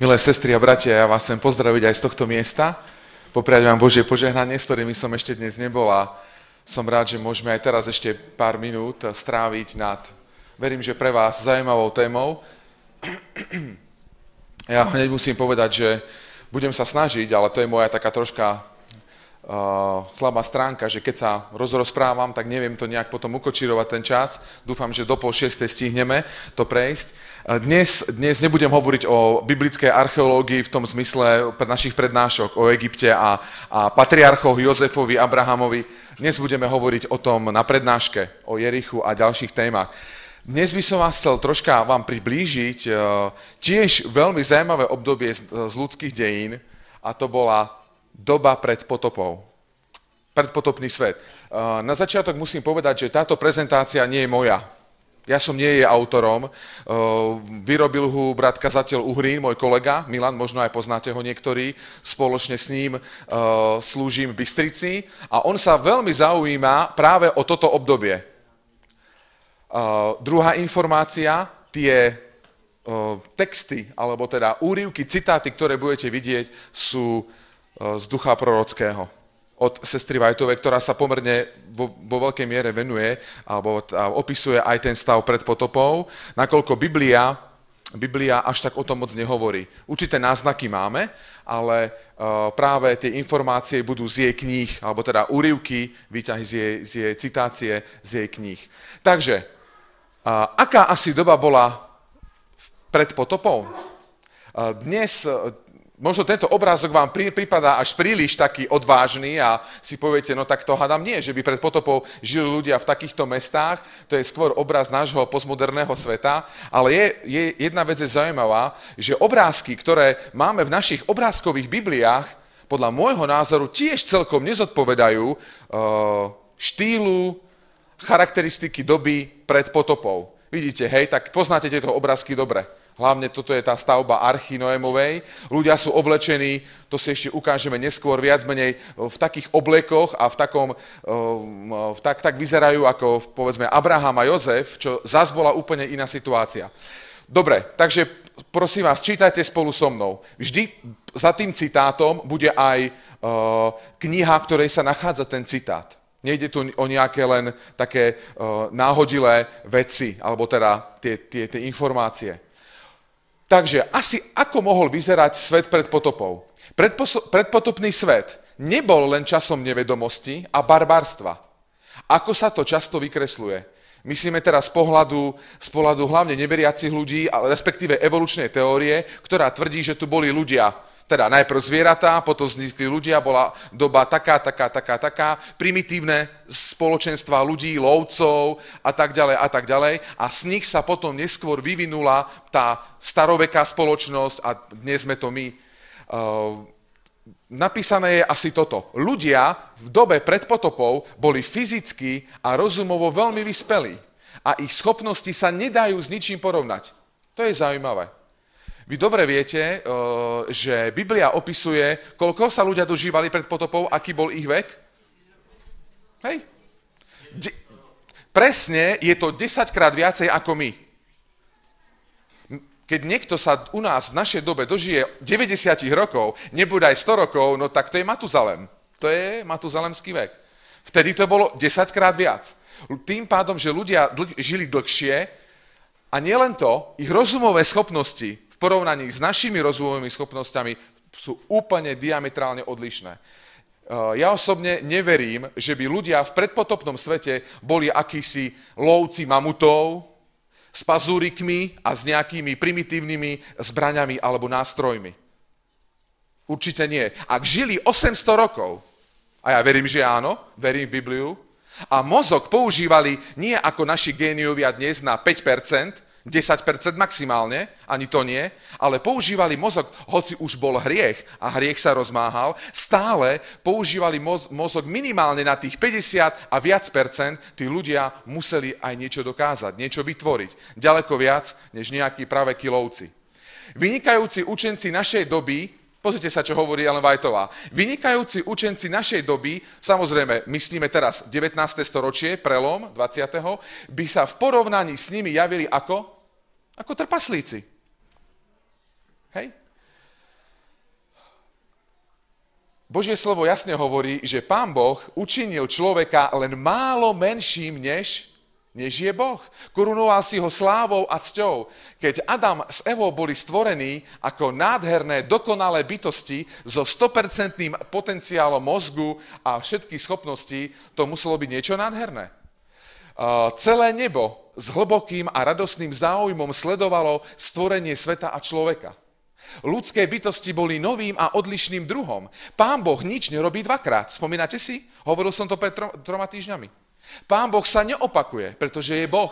Milé sestry a bratia, ja vás chcem pozdraviť aj z tohto miesta. Popriať vám Božie požehnanie, s ktorými som ešte dnes nebol a som rád, že môžeme aj teraz ešte pár minút stráviť nad, verím, že pre vás zaujímavou témou. Ja hneď musím povedať, že budem sa snažiť, ale to je moja taká troška Eh, slabá stránka, že keď sa rozrozprávam, tak neviem to nejak potom ukočírovať ten čas. Dúfam, že do pol šiestej stihneme to prejsť. Eh, dnes, dnes nebudem hovoriť o biblickej archeológii v tom zmysle našich prednášok o Egypte a, a patriarchoch Jozefovi, Abrahamovi. Dnes budeme hovoriť o tom na prednáške, o Jerichu a ďalších témach. Dnes by som vás chcel troška vám priblížiť eh, tiež veľmi zaujímavé obdobie z, z ľudských dejín a to bola doba pred potopou. Predpotopný svet. Eh, na začiatok musím povedať, že táto prezentácia nie je moja. Ja som nie je autorom. Eh, vyrobil ho brat kazateľ Uhrín, môj kolega, Milan, možno aj poznáte ho niektorí. Spoločne s ním eh, slúžim v Bystrici a on sa veľmi zaujíma práve o toto obdobie. Druhá informácia, tie texty, alebo teda úrivky, citáty, ktoré budete vidieť, sú Eh, z ducha prorockého od sestry Vajtovej, ktorá sa pomerne vo, vo veľkej miere venuje alebo opisuje aj ten stav pred potopou, nakoľko Biblia, Biblia až tak o tom moc nehovorí. Určité náznaky máme, ale eh, práve tie informácie budú z jej kníh, alebo teda úryvky, výťahy z jej, z jej citácie, z jej kníh. Takže, aká asi doba bola pred potopou? Eh, dnes možno tento obrázok vám pripadá až príliš taký odvážny a si poviete, no tak to hádam nie, že by pred potopou žili ľudia v takýchto mestách, to je skôr obraz nášho postmoderného sveta, ale je, je, jedna vec je zaujímavá, že obrázky, ktoré máme v našich obrázkových bibliách, podľa môjho názoru tiež celkom nezodpovedajú eh, štýlu, charakteristiky doby pred potopou. Vidíte, hej, tak poznáte tieto obrázky dobre Hlavne toto je tá stavba archy Noémovej. Ľudia sú oblečení, to si ešte ukážeme neskôr, viac menej v takých oblekoch a v takom, eh, v tak, tak vyzerajú ako povedzme Abraham a Jozef, čo zase bola úplne iná situácia. Dobre, takže prosím vás, čítajte spolu so mnou. Vždy za tým citátom bude aj eh, kniha, ktorej sa nachádza ten citát. Nejde tu o nejaké len také eh, náhodilé veci, alebo teda tie, tie, tie informácie. Takže asi ako mohol vyzerať svet pred potopou? Predposo- predpotopný svet nebol len časom nevedomosti a barbárstva. Ako sa to často vykresluje? Myslíme teraz z pohľadu, z pohľadu hlavne neveriacich ľudí, ale respektíve evolučnej teórie, ktorá tvrdí, že tu boli ľudia, teda najprv zvieratá, potom vznikli ľudia, bola doba taká, taká, taká, taká, primitívne spoločenstva ľudí, lovcov a tak ďalej a tak ďalej. A z nich sa potom neskôr vyvinula tá staroveká spoločnosť a dnes sme to my. Ehm, napísané je asi toto. Ľudia v dobe pred potopou boli fyzicky a rozumovo veľmi vyspelí a ich schopnosti sa nedajú s ničím porovnať. To je zaujímavé. Vy dobre viete, eh, že Biblia opisuje, koľko sa ľudia dožívali pred potopou, aký bol ich vek? Hej. De- presne je to 10 krát viacej ako my. Keď niekto sa u nás v našej dobe dožije 90 rokov, nebude aj 100 rokov, no tak to je Matuzalem. To je Matuzalemský vek. Vtedy to bolo 10 krát viac. Tým pádom, že ľudia dl- žili dlhšie, a nielen to, ich rozumové schopnosti v porovnaní s našimi rozvojovými schopnosťami sú úplne diametrálne odlišné. E, ja osobne neverím, že by ľudia v predpotopnom svete boli akísi lovci mamutov s pazúrikmi a s nejakými primitívnymi zbraňami alebo nástrojmi. Určite nie. Ak žili 800 rokov, a ja verím, že áno, verím v Bibliu, a mozog používali nie ako naši géniovia dnes na 5%, 10% maximálne, ani to nie, ale používali mozog, hoci už bol hriech a hriech sa rozmáhal, stále používali mozog minimálne na tých 50 a viac percent, tí ľudia museli aj niečo dokázať, niečo vytvoriť. Ďaleko viac, než nejakí práve kilovci. Vynikajúci učenci našej doby Pozrite sa, čo hovorí Ellen Whiteová. Vynikajúci učenci našej doby, samozrejme, myslíme teraz 19. storočie, prelom 20. by sa v porovnaní s nimi javili ako ako trpaslíci. Hej? Božie slovo jasne hovorí, že pán Boh učinil človeka len málo menším, než, než je Boh. Korunoval si ho slávou a cťou. Keď Adam s Evo boli stvorení ako nádherné, dokonalé bytosti so 100% potenciálom mozgu a všetkých schopností, to muselo byť niečo nádherné. Uh, celé nebo s hlbokým a radosným záujmom sledovalo stvorenie sveta a človeka. Ľudské bytosti boli novým a odlišným druhom. Pán Boh nič nerobí dvakrát. Spomínate si? Hovoril som to pred troma týždňami. Pán Boh sa neopakuje, pretože je Boh.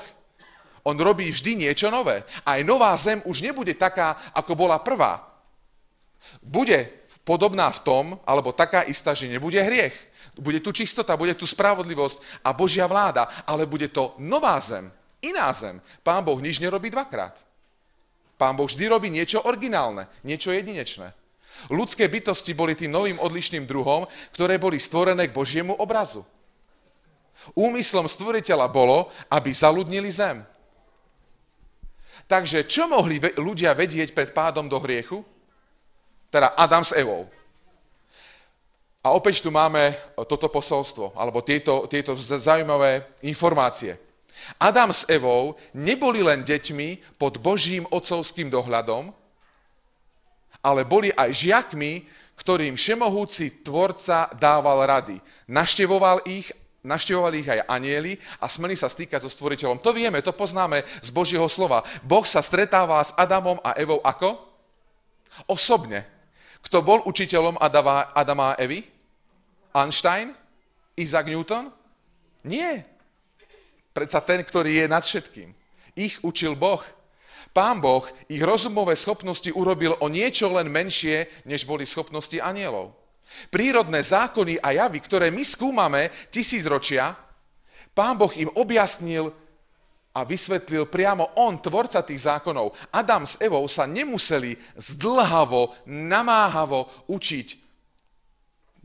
On robí vždy niečo nové. Aj nová zem už nebude taká, ako bola prvá. Bude podobná v tom, alebo taká istá, že nebude hriech. Bude tu čistota, bude tu spravodlivosť a Božia vláda, ale bude to nová zem. Iná zem. Pán Boh nič nerobí dvakrát. Pán Boh vždy robí niečo originálne, niečo jedinečné. Ľudské bytosti boli tým novým odlišným druhom, ktoré boli stvorené k Božiemu obrazu. Úmyslom stvoriteľa bolo, aby zaludnili zem. Takže čo mohli ľudia vedieť pred pádom do hriechu? Teda Adam s Evou. A opäť tu máme toto posolstvo, alebo tieto, tieto zaujímavé informácie. Adam s Evou neboli len deťmi pod Božím ocovským dohľadom, ale boli aj žiakmi, ktorým všemohúci tvorca dával rady. Naštevoval ich, naštevovali ich aj anieli a smeli sa stýkať so stvoriteľom. To vieme, to poznáme z Božieho slova. Boh sa stretáva s Adamom a Evou ako? Osobne. Kto bol učiteľom Adama, Adama a Evy? Einstein? Isaac Newton? Nie predsa ten, ktorý je nad všetkým. Ich učil Boh. Pán Boh ich rozumové schopnosti urobil o niečo len menšie, než boli schopnosti anielov. Prírodné zákony a javy, ktoré my skúmame tisícročia, pán Boh im objasnil a vysvetlil priamo on, tvorca tých zákonov. Adam s Evou sa nemuseli zdlhavo, namáhavo učiť,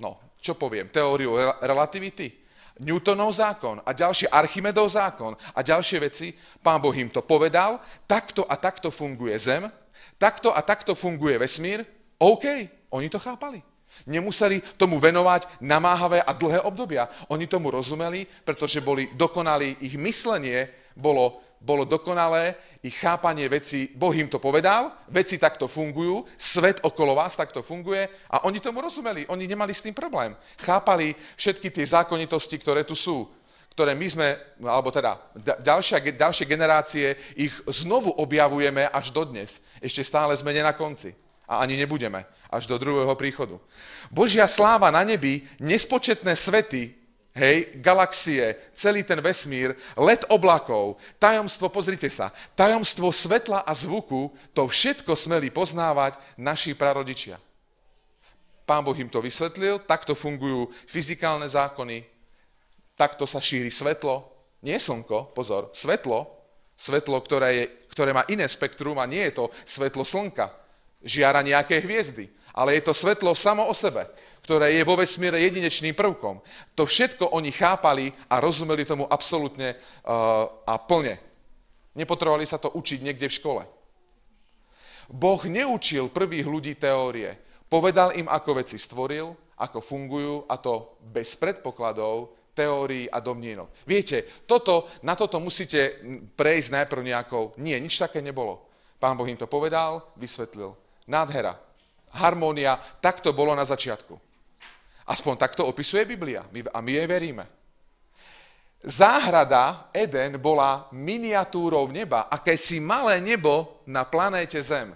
no, čo poviem, teóriu relativity. Newtonov zákon a ďalší Archimedov zákon a ďalšie veci, pán Boh im to povedal, takto a takto funguje Zem, takto a takto funguje vesmír, OK, oni to chápali. Nemuseli tomu venovať namáhavé a dlhé obdobia. Oni tomu rozumeli, pretože boli dokonali, ich myslenie bolo bolo dokonalé, ich chápanie veci, Boh im to povedal, veci takto fungujú, svet okolo vás takto funguje a oni tomu rozumeli, oni nemali s tým problém. Chápali všetky tie zákonitosti, ktoré tu sú, ktoré my sme, alebo teda ďalšia, ďalšie generácie, ich znovu objavujeme až dodnes. Ešte stále sme ne na konci a ani nebudeme až do druhého príchodu. Božia sláva na nebi nespočetné svety hej, galaxie, celý ten vesmír, let oblakov, tajomstvo, pozrite sa, tajomstvo svetla a zvuku, to všetko smeli poznávať naši prarodičia. Pán Boh im to vysvetlil, takto fungujú fyzikálne zákony, takto sa šíri svetlo, nie slnko, pozor, svetlo, svetlo, ktoré, je, ktoré má iné spektrum a nie je to svetlo slnka, žiara nejaké hviezdy, ale je to svetlo samo o sebe ktoré je vo vesmíre jedinečným prvkom. To všetko oni chápali a rozumeli tomu absolútne eh, a plne. Nepotrebovali sa to učiť niekde v škole. Boh neučil prvých ľudí teórie. Povedal im, ako veci stvoril, ako fungujú a to bez predpokladov, teórií a domnienok. Viete, toto, na toto musíte prejsť najprv nejakou... Nie, nič také nebolo. Pán Boh im to povedal, vysvetlil. Nádhera, harmónia, tak to bolo na začiatku. Aspoň takto opisuje Biblia a my jej veríme. Záhrada Eden bola miniatúrou neba, si malé nebo na planéte Zem.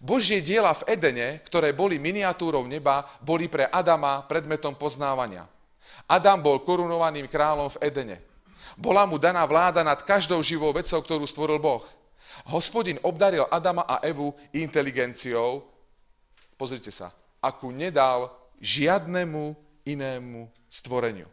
Božie diela v Edene, ktoré boli miniatúrou neba, boli pre Adama predmetom poznávania. Adam bol korunovaným kráľom v Edene. Bola mu daná vláda nad každou živou vecou, ktorú stvoril Boh. Hospodin obdaril Adama a Evu inteligenciou, pozrite sa, akú nedal žiadnemu inému stvoreniu.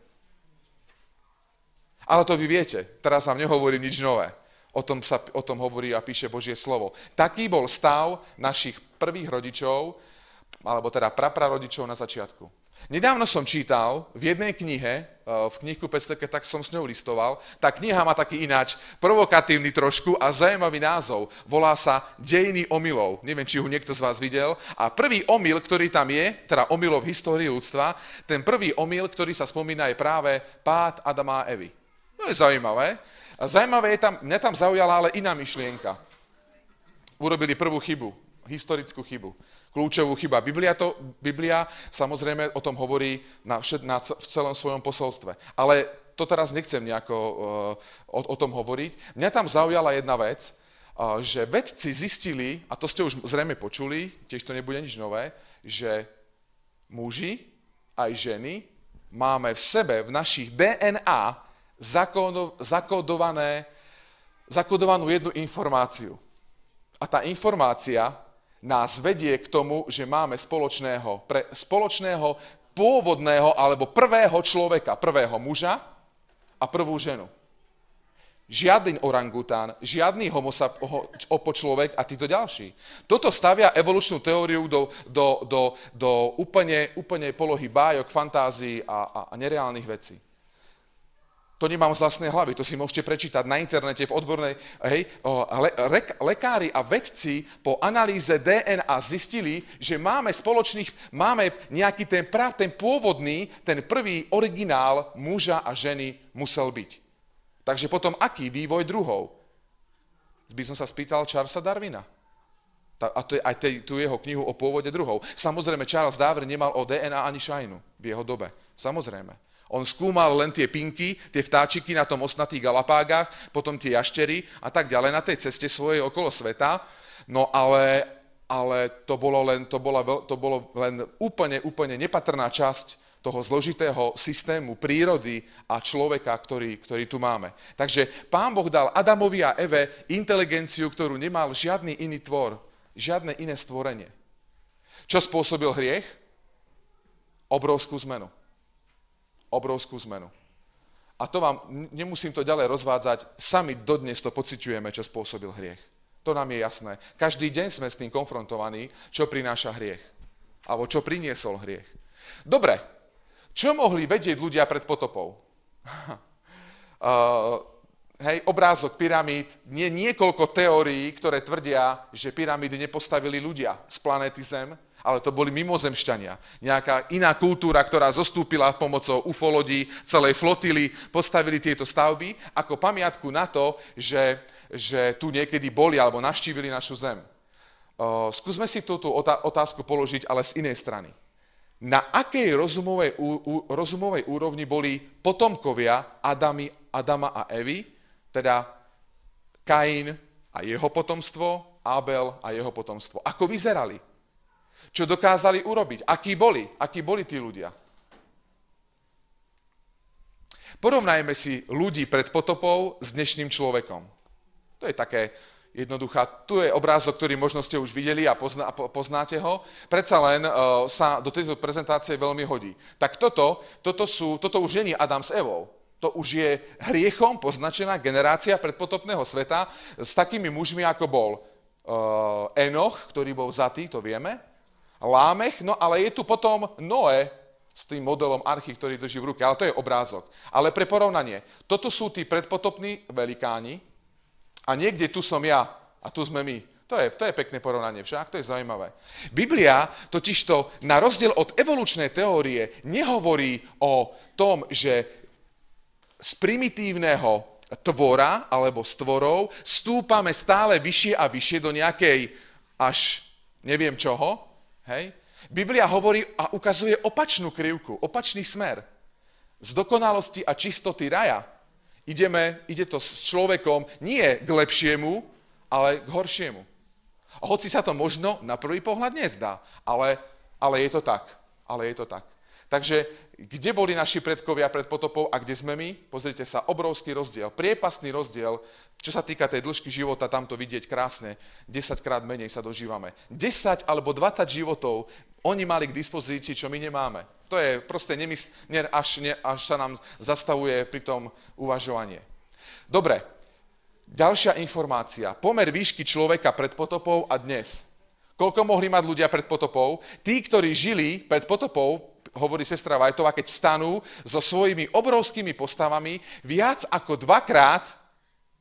Ale to vy viete, teraz vám nehovorím nič nové. O tom, sa, o tom hovorí a píše Božie slovo. Taký bol stav našich prvých rodičov, alebo teda praprarodičov na začiatku. Nedávno som čítal v jednej knihe, Eh, v knihku Pesteke, tak som s ňou listoval. Tá kniha má taký ináč provokatívny trošku a zaujímavý názov. Volá sa Dejiny omylov. Neviem, či ho niekto z vás videl. A prvý omyl, ktorý tam je, teda omylov v histórii ľudstva, ten prvý omyl, ktorý sa spomína, je práve pád Adama a Evy. To no, je zaujímavé. A zaujímavé je tam, mňa tam zaujala ale iná myšlienka. Urobili prvú chybu, historickú chybu kľúčovú chyba. Biblia, to, Biblia samozrejme o tom hovorí na všet, na, v celom svojom posolstve. Ale to teraz nechcem nejako uh, o, o tom hovoriť. Mňa tam zaujala jedna vec, uh, že vedci zistili, a to ste už zrejme počuli, tiež to nebude nič nové, že muži aj ženy máme v sebe, v našich DNA zakódovanú zakodovanú jednu informáciu. A tá informácia nás vedie k tomu, že máme spoločného, pre, spoločného pôvodného alebo prvého človeka, prvého muža a prvú ženu. Žiadny orangután, žiadny homo opo človek a títo ďalší. Toto stavia evolučnú teóriu do, do, do, do úplne, úplne polohy bájok, fantázií a, a, a nereálnych vecí to nemám z vlastnej hlavy, to si môžete prečítať na internete, v odbornej, hej, le, le, lekári a vedci po analýze DNA zistili, že máme spoločných, máme nejaký ten, prav, ten pôvodný, ten prvý originál muža a ženy musel byť. Takže potom aký vývoj druhov? By som sa spýtal Charlesa Darwina. A to je aj tej, tú jeho knihu o pôvode druhov. Samozrejme, Charles Darwin nemal o DNA ani šajnu v jeho dobe. Samozrejme. On skúmal len tie pinky, tie vtáčiky na tom osnatých Galapágach, potom tie jaštery a tak ďalej na tej ceste svojej okolo sveta. No ale, ale to, bolo len, to, bola, to bolo len úplne, úplne nepatrná časť toho zložitého systému prírody a človeka, ktorý, ktorý tu máme. Takže pán Boh dal Adamovi a Eve inteligenciu, ktorú nemal žiadny iný tvor, žiadne iné stvorenie. Čo spôsobil hriech? Obrovskú zmenu obrovskú zmenu. A to vám, nemusím to ďalej rozvádzať, sami dodnes to pociťujeme, čo spôsobil hriech. To nám je jasné. Každý deň sme s tým konfrontovaní, čo prináša hriech. Alebo čo priniesol hriech. Dobre, čo mohli vedieť ľudia pred potopou? uh, hej, obrázok pyramíd, nie niekoľko teórií, ktoré tvrdia, že pyramídy nepostavili ľudia z planéty Zem, ale to boli mimozemšťania. Nejaká iná kultúra, ktorá zostúpila pomocou ufolodí celej flotily, postavili tieto stavby ako pamiatku na to, že, že tu niekedy boli alebo navštívili našu zem. Uh, skúsme si túto otázku položiť, ale z inej strany. Na akej rozumovej, ú, rozumovej úrovni boli potomkovia Adami, Adama a Evy, teda Kain a jeho potomstvo, Abel a jeho potomstvo? Ako vyzerali? Čo dokázali urobiť? Akí boli? Akí boli tí ľudia? Porovnajme si ľudí pred potopou s dnešným človekom. To je také jednoduchá. Tu je obrázok, ktorý možno ste už videli a poznáte ho. Predsa len uh, sa do tejto prezentácie veľmi hodí. Tak toto, toto, sú, toto už není Adam s Evou. To už je hriechom poznačená generácia predpotopného sveta s takými mužmi, ako bol uh, Enoch, ktorý bol zatý, to vieme, Lámech, no ale je tu potom Noé s tým modelom archy, ktorý drží v ruke, ale to je obrázok. Ale pre porovnanie, toto sú tí predpotopní velikáni a niekde tu som ja a tu sme my. To je, to je pekné porovnanie však, to je zaujímavé. Biblia totižto na rozdiel od evolučnej teórie nehovorí o tom, že z primitívneho tvora alebo stvorov stúpame stále vyššie a vyššie do nejakej až neviem čoho, Hej? Biblia hovorí a ukazuje opačnú krivku, opačný smer. Z dokonalosti a čistoty raja ideme, ide to s človekom nie k lepšiemu, ale k horšiemu. A hoci sa to možno na prvý pohľad nezdá, ale, ale je to tak. Ale je to tak. Takže kde boli naši predkovia pred potopou a kde sme my. Pozrite sa, obrovský rozdiel, priepasný rozdiel, čo sa týka tej dĺžky života, tam to vidieť krásne, 10 krát menej sa dožívame. 10 alebo 20 životov oni mali k dispozícii, čo my nemáme. To je proste nemysl- ne, až, ne, až sa nám zastavuje pri tom uvažovanie. Dobre, ďalšia informácia. Pomer výšky človeka pred potopou a dnes. Koľko mohli mať ľudia pred potopou? Tí, ktorí žili pred potopou, hovorí sestra Vajtová, keď stanú so svojimi obrovskými postavami viac ako dvakrát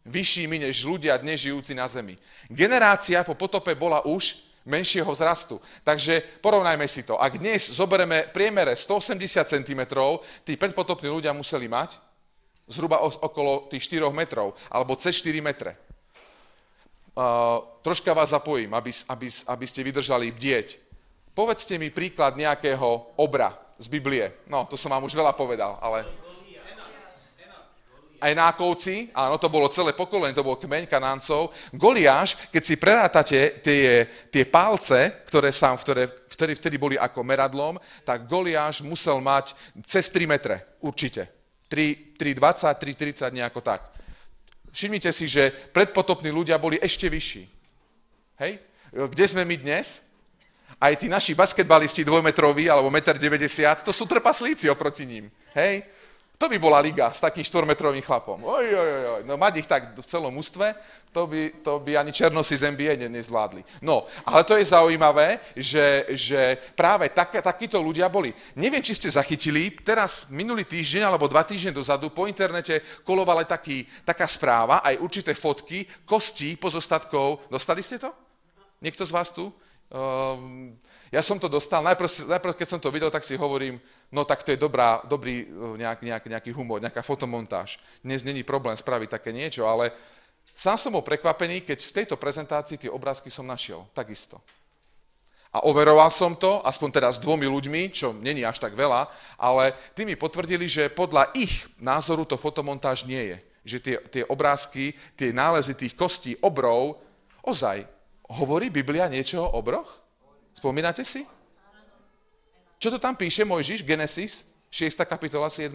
vyššími než ľudia dnes žijúci na zemi. Generácia po potope bola už menšieho vzrastu. Takže porovnajme si to. Ak dnes zoberieme priemere 180 cm, tí predpotopní ľudia museli mať zhruba okolo tých 4 metrov, alebo cez 4 metre. Uh, troška vás zapojím, aby, aby, aby ste vydržali bdieť. Povedzte mi príklad nejakého obra z Biblie. No, to som vám už veľa povedal, ale... nákovci, áno, to bolo celé pokolenie, to bol kmeň Kanáncov. Goliáš, keď si prerátate tie, tie palce, ktoré sa, ktoré, vtedy, vtedy boli ako meradlom, tak Goliáš musel mať cez 3 metre, určite. 3,20, 3,30, nejako tak. Všimnite si, že predpotopní ľudia boli ešte vyšší. Hej? Kde sme my dnes? Aj tí naši basketbalisti dvojmetroví alebo 1,90 m, to sú trpaslíci oproti ním. Hej? To by bola liga s takým štvormetrovým chlapom. Oj, oj, oj, no mať ich tak v celom ústve, to by, to by ani černosi z NBA ne, nezvládli. No, ale to je zaujímavé, že, že práve tak, takíto ľudia boli. Neviem, či ste zachytili, teraz minulý týždeň alebo dva týždne dozadu po internete kolovala taký, taká správa, aj určité fotky, kostí, pozostatkov. Dostali ste to? Niekto z vás tu? Ehm, ja som to dostal, najprv, najprv keď som to videl, tak si hovorím, no tak to je dobrá, dobrý e, nejak, nejak, nejaký humor, nejaká fotomontáž. Dnes není problém spraviť také niečo, ale sám som bol prekvapený, keď v tejto prezentácii tie obrázky som našiel, takisto. A overoval som to, aspoň teda s dvomi ľuďmi, čo není až tak veľa, ale tí mi potvrdili, že podľa ich názoru to fotomontáž nie je. Že tie, tie obrázky, tie nálezy tých kostí obrov ozaj Hovorí Biblia niečo o obroch? Spomínate si? Čo to tam píše Mojžiš, Genesis, 6. kapitola 7.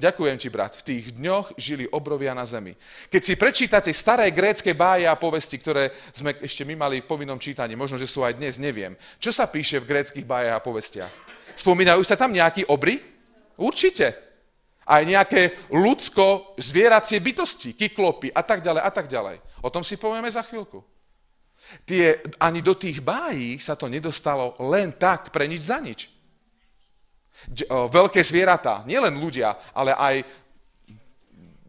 Ďakujem ti, brat. V tých dňoch žili obrovia na zemi. Keď si prečítate staré grécké báje a povesti, ktoré sme ešte my mali v povinnom čítaní, možno, že sú aj dnes, neviem. Čo sa píše v gréckých bájach a povestiach? Spomínajú sa tam nejakí obry? Určite aj nejaké ľudsko, zvieracie bytosti, kyklopy a tak ďalej a tak ďalej. O tom si povieme za chvíľku. Tie, ani do tých bájí sa to nedostalo len tak pre nič za nič. Veľké zvieratá, nielen ľudia, ale aj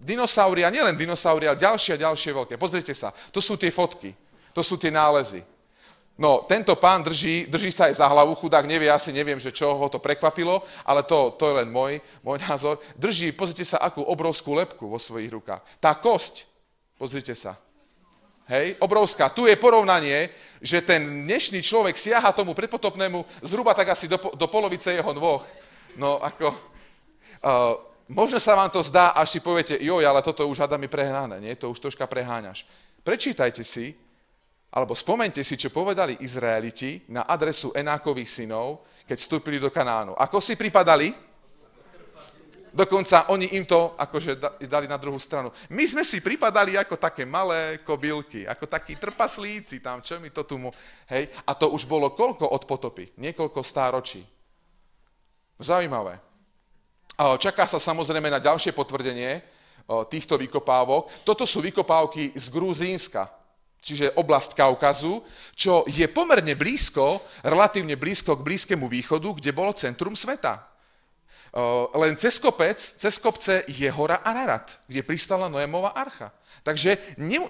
dinosauria, nielen dinosauria, ďalšie a ďalšie veľké. Pozrite sa, to sú tie fotky, to sú tie nálezy. No, tento pán drží, drží sa aj za hlavu, chudák nevie, asi neviem, že čo ho to prekvapilo, ale to, to je len môj, môj názor. Drží, pozrite sa, akú obrovskú lepku vo svojich rukách. Tá kosť, pozrite sa, hej, obrovská. Tu je porovnanie, že ten dnešný človek siaha tomu predpotopnému zhruba tak asi do, do polovice jeho dvoch. No, ako... Uh, možno sa vám to zdá, až si poviete, joj, ale toto už hada mi prehnané, nie? To už troška preháňaš. Prečítajte si alebo spomente si, čo povedali Izraeliti na adresu Enákových synov, keď vstúpili do Kanánu. Ako si pripadali? Dokonca oni im to akože dali na druhú stranu. My sme si pripadali ako také malé kobylky, ako takí trpaslíci tam, čo mi to tu mu... Hej? A to už bolo koľko od potopy? Niekoľko stáročí. Zaujímavé. Čaká sa samozrejme na ďalšie potvrdenie týchto vykopávok. Toto sú vykopávky z Gruzínska čiže oblasť Kaukazu, čo je pomerne blízko, relatívne blízko k Blízkému východu, kde bolo centrum sveta. Len cez kopec, cez kopce je hora Ararat, kde pristala Noémova archa. Takže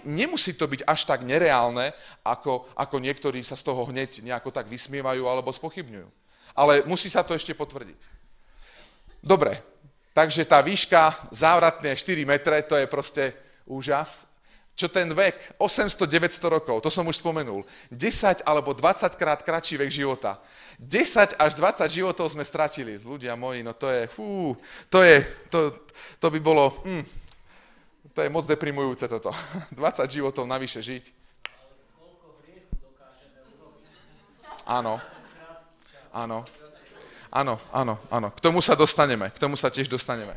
nemusí to byť až tak nereálne, ako, ako niektorí sa z toho hneď nejako tak vysmievajú alebo spochybňujú. Ale musí sa to ešte potvrdiť. Dobre, takže tá výška závratné 4 metre, to je proste úžas čo ten vek, 800-900 rokov, to som už spomenul, 10 alebo 20 krát kratší vek života. 10 až 20 životov sme stratili. Ľudia moji, no to je, hú, to je, to, to by bolo, hm, to je moc deprimujúce toto. 20 životov navyše žiť. Áno. Áno. Áno, áno, áno. K tomu sa dostaneme. K tomu sa tiež dostaneme.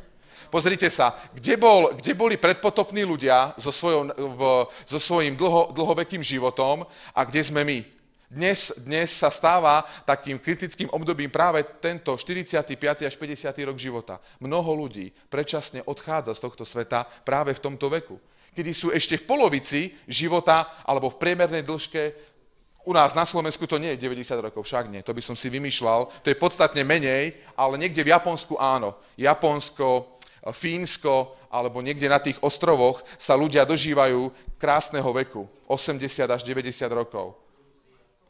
Pozrite sa, kde, bol, kde boli predpotopní ľudia so, svojou, v, so svojím dlho, dlhovekým životom a kde sme my? Dnes, dnes sa stáva takým kritickým obdobím práve tento 45. až 50. rok života. Mnoho ľudí predčasne odchádza z tohto sveta práve v tomto veku, kedy sú ešte v polovici života alebo v priemernej dĺžke u nás na Slovensku to nie je 90 rokov, však nie, to by som si vymýšľal. To je podstatne menej, ale niekde v Japonsku áno. Japonsko, Fínsko alebo niekde na tých ostrovoch sa ľudia dožívajú krásneho veku, 80 až 90 rokov.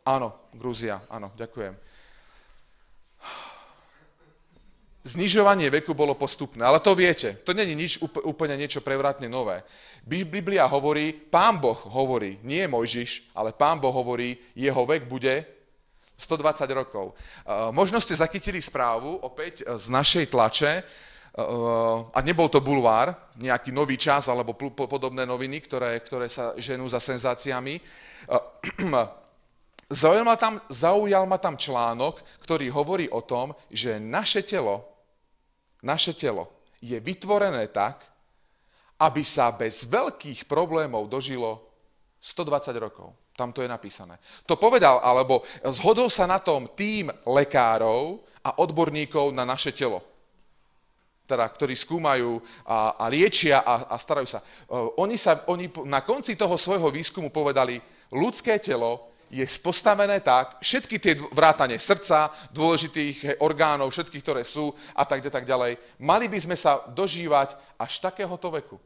Áno, Grúzia, áno, ďakujem. Znižovanie veku bolo postupné, ale to viete, to není nič úplne niečo prevratne nové. Biblia hovorí, pán Boh hovorí, nie Mojžiš, ale pán Boh hovorí, jeho vek bude 120 rokov. E, možno ste zachytili správu opäť e, z našej tlače, Eh, a nebol to bulvár, nejaký nový čas alebo podobné noviny, ktoré, ktoré sa ženú za senzáciami. Eh, zaujal ma, tam, zaujal ma tam článok, ktorý hovorí o tom, že naše telo, naše telo je vytvorené tak, aby sa bez veľkých problémov dožilo 120 rokov. Tam to je napísané. To povedal, alebo zhodol sa na tom tým lekárov a odborníkov na naše telo teda, ktorí skúmajú a, a liečia a, a starajú sa. E, oni, sa. oni na konci toho svojho výskumu povedali, ľudské telo je postavené tak, všetky tie vrátanie srdca, dôležitých orgánov, všetkých, ktoré sú a tak, tak ďalej, mali by sme sa dožívať až takéhoto veku.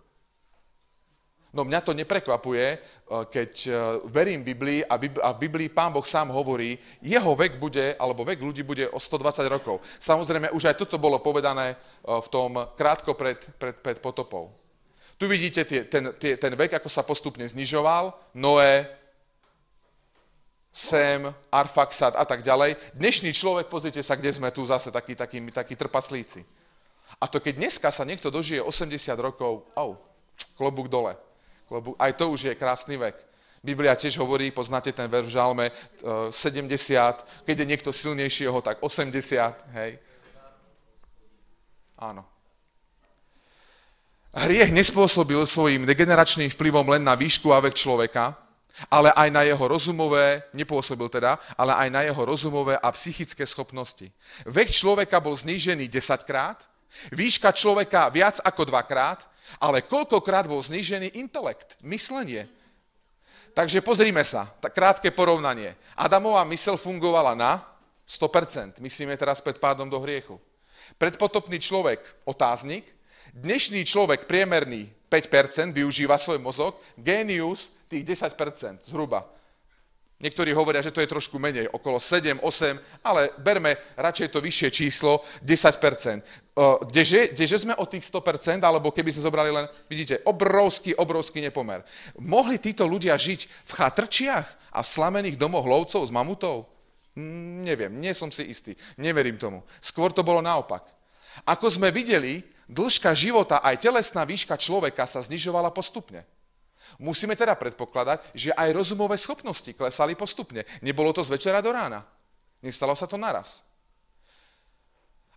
No mňa to neprekvapuje, eh, keď eh, verím Biblii a v Biblii pán Boh sám hovorí, jeho vek bude, alebo vek ľudí bude o 120 rokov. Samozrejme, už aj toto bolo povedané eh, v tom krátko pred, pred, pred potopou. Tu vidíte tie, ten, tie, ten vek, ako sa postupne znižoval. Noé, Sem, Arfaxad a tak ďalej. Dnešný človek, pozrite sa, kde sme tu zase takí, takí, takí trpaslíci. A to keď dneska sa niekto dožije 80 rokov, au, klobúk dole lebo aj to už je krásny vek. Biblia tiež hovorí, poznáte ten verš v žalme, 70, e, keď je niekto silnejšieho, tak 80, hej. Áno. Hriech nespôsobil svojim degeneračným vplyvom len na výšku a vek človeka, ale aj na jeho rozumové, nepôsobil teda, ale aj na jeho rozumové a psychické schopnosti. Vek človeka bol znížený 10 krát, Výška človeka viac ako dvakrát, ale koľkokrát bol znížený intelekt, myslenie. Takže pozrime sa, tak krátke porovnanie. Adamová mysel fungovala na 100%, myslíme teraz pred pádom do hriechu. Predpotopný človek, otáznik, dnešný človek priemerný 5% využíva svoj mozog, génius tých 10% zhruba. Niektorí hovoria, že to je trošku menej, okolo 7, 8, ale berme radšej to vyššie číslo, 10%. Kdeže, kdeže sme o tých 100%, alebo keby sme zobrali len, vidíte, obrovský, obrovský nepomer. Mohli títo ľudia žiť v chatrčiach a v slamených domoch lovcov s mamutou? Mm, neviem, nie som si istý, neverím tomu. Skôr to bolo naopak. Ako sme videli, dĺžka života aj telesná výška človeka sa znižovala postupne. Musíme teda predpokladať, že aj rozumové schopnosti klesali postupne. Nebolo to z večera do rána. Nestalo sa to naraz.